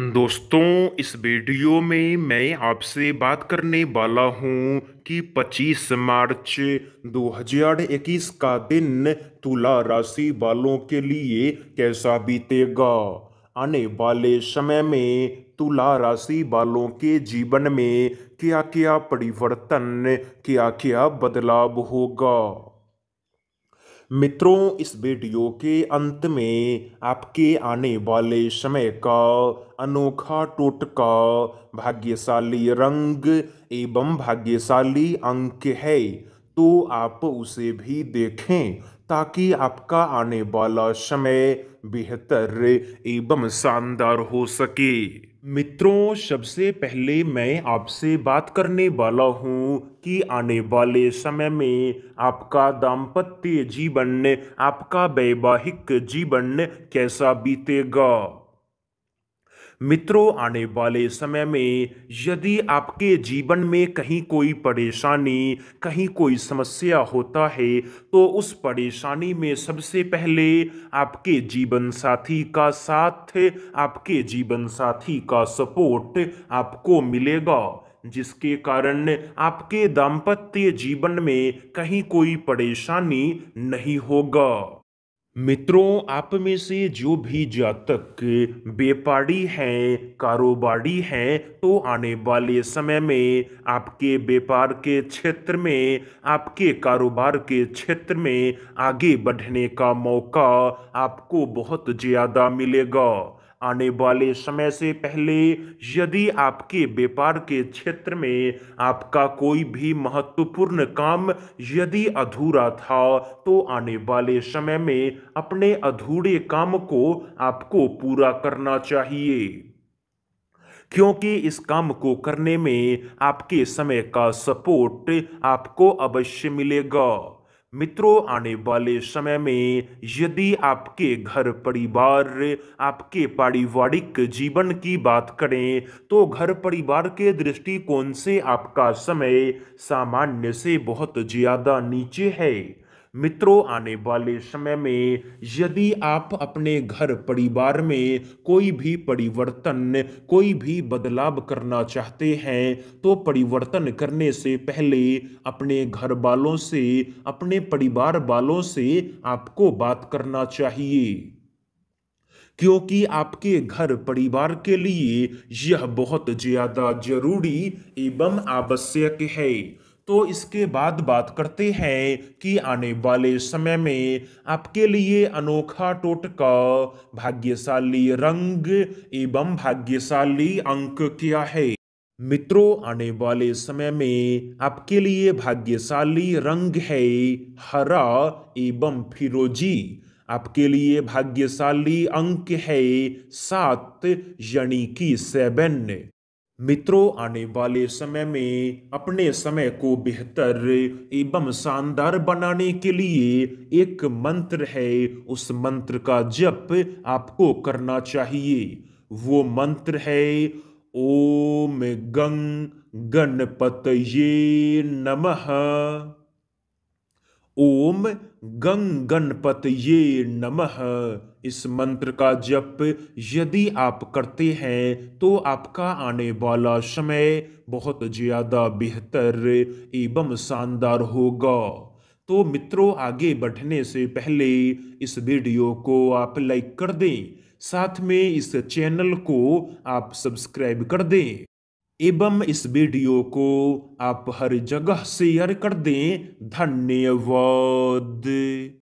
दोस्तों इस वीडियो में मैं आपसे बात करने वाला हूं कि 25 मार्च 2021 का दिन तुला राशि वालों के लिए कैसा बीतेगा आने वाले समय में तुला राशि वालों के जीवन में क्या क्या परिवर्तन क्या क्या बदलाव होगा मित्रों इस वीडियो के अंत में आपके आने वाले समय का अनोखा टोटका भाग्यशाली रंग एवं भाग्यशाली अंक है तो आप उसे भी देखें ताकि आपका आने वाला समय बेहतर एवं शानदार हो सके मित्रों सबसे पहले मैं आपसे बात करने वाला हूँ कि आने वाले समय में आपका दाम्पत्य जीवन आपका वैवाहिक जीवन कैसा बीतेगा मित्रों आने वाले समय में यदि आपके जीवन में कहीं कोई परेशानी कहीं कोई समस्या होता है तो उस परेशानी में सबसे पहले आपके जीवन साथी का साथ आपके जीवन साथी का सपोर्ट आपको मिलेगा जिसके कारण आपके दाम्पत्य जीवन में कहीं कोई परेशानी नहीं होगा मित्रों आप में से जो भी जातक व्यापारी हैं कारोबारी हैं तो आने वाले समय में आपके व्यापार के क्षेत्र में आपके कारोबार के क्षेत्र में आगे बढ़ने का मौका आपको बहुत ज़्यादा मिलेगा आने वाले समय से पहले यदि आपके व्यापार के क्षेत्र में आपका कोई भी महत्वपूर्ण काम यदि अधूरा था तो आने वाले समय में अपने अधूरे काम को आपको पूरा करना चाहिए क्योंकि इस काम को करने में आपके समय का सपोर्ट आपको अवश्य मिलेगा मित्रों आने वाले समय में यदि आपके घर परिवार आपके पारिवारिक जीवन की बात करें तो घर परिवार के दृष्टिकोण से आपका समय सामान्य से बहुत ज़्यादा नीचे है मित्रों आने वाले समय में यदि आप अपने घर परिवार में कोई भी परिवर्तन कोई भी बदलाव करना चाहते हैं तो परिवर्तन करने से पहले अपने घर वालों से अपने परिवार वालों से आपको बात करना चाहिए क्योंकि आपके घर परिवार के लिए यह बहुत ज़्यादा जरूरी एवं आवश्यक है तो इसके बाद बात करते हैं कि आने वाले समय में आपके लिए अनोखा टोटका भाग्यशाली रंग एवं भाग्यशाली अंक क्या है मित्रों आने वाले समय में आपके लिए भाग्यशाली रंग है हरा एवं फिरोजी आपके लिए भाग्यशाली अंक है सात यानी कि सेवन मित्रों आने वाले समय में अपने समय को बेहतर एवं शानदार बनाने के लिए एक मंत्र है उस मंत्र का जप आपको करना चाहिए वो मंत्र है ओम गंग गणपत ये नमः ओम गंग गणपत ये नमः इस मंत्र का जप यदि आप करते हैं तो आपका आने वाला समय बहुत ज़्यादा बेहतर एवं शानदार होगा तो मित्रों आगे बढ़ने से पहले इस वीडियो को आप लाइक कर दें साथ में इस चैनल को आप सब्सक्राइब कर दें एवं इस वीडियो को आप हर जगह शेयर कर दें धन्यवाद